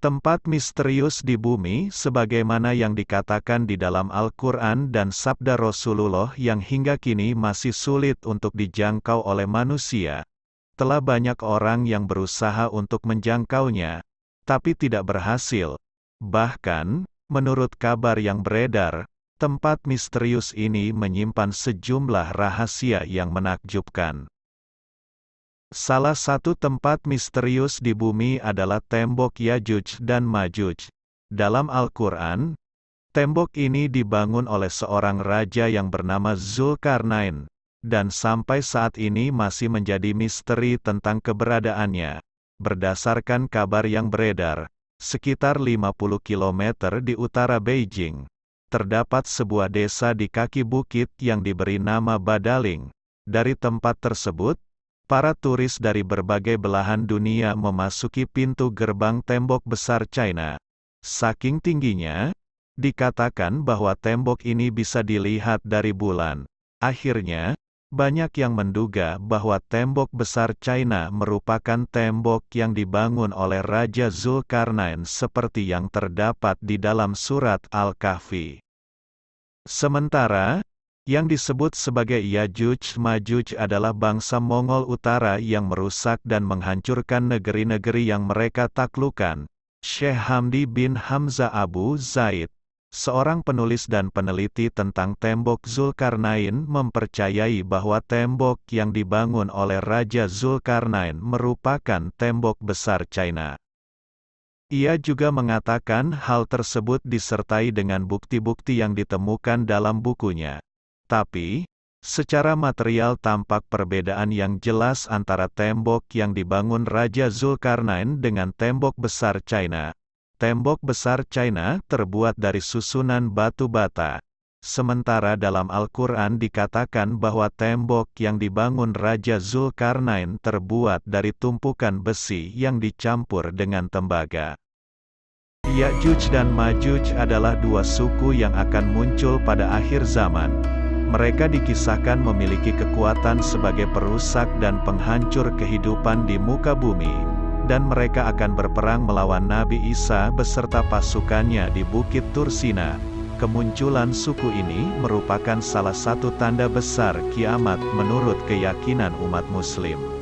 tempat misterius di bumi sebagaimana yang dikatakan di dalam Al-Quran dan Sabda Rasulullah yang hingga kini masih sulit untuk dijangkau oleh manusia. Telah banyak orang yang berusaha untuk menjangkaunya, tapi tidak berhasil. Bahkan, menurut kabar yang beredar, tempat misterius ini menyimpan sejumlah rahasia yang menakjubkan. Salah satu tempat misterius di bumi adalah tembok Yajuj dan Majuj. Dalam Al-Quran, tembok ini dibangun oleh seorang raja yang bernama Zulkarnain, dan sampai saat ini masih menjadi misteri tentang keberadaannya. Berdasarkan kabar yang beredar, sekitar 50 km di utara Beijing, terdapat sebuah desa di kaki bukit yang diberi nama Badaling. Dari tempat tersebut, para turis dari berbagai belahan dunia memasuki pintu gerbang tembok besar China. Saking tingginya, dikatakan bahwa tembok ini bisa dilihat dari bulan. Akhirnya, banyak yang menduga bahwa tembok besar China merupakan tembok yang dibangun oleh Raja Zulkarnain seperti yang terdapat di dalam surat Al-Kahfi. Sementara, yang disebut sebagai Yajuj Majuj adalah bangsa Mongol Utara yang merusak dan menghancurkan negeri-negeri yang mereka taklukan. Syekh Hamdi bin Hamzah Abu Zaid, seorang penulis dan peneliti tentang tembok Zulkarnain mempercayai bahwa tembok yang dibangun oleh Raja Zulkarnain merupakan tembok besar China. Ia juga mengatakan hal tersebut disertai dengan bukti-bukti yang ditemukan dalam bukunya. Tapi, secara material tampak perbedaan yang jelas antara tembok yang dibangun Raja Zulkarnain dengan tembok besar China. Tembok besar China terbuat dari susunan batu bata. Sementara dalam Al-Quran dikatakan bahwa tembok yang dibangun Raja Zulkarnain terbuat dari tumpukan besi yang dicampur dengan tembaga. Ya'juj dan Majuj adalah dua suku yang akan muncul pada akhir zaman, mereka dikisahkan memiliki kekuatan sebagai perusak dan penghancur kehidupan di muka bumi, dan mereka akan berperang melawan Nabi Isa beserta pasukannya di Bukit Tursina. Kemunculan suku ini merupakan salah satu tanda besar kiamat menurut keyakinan umat Muslim.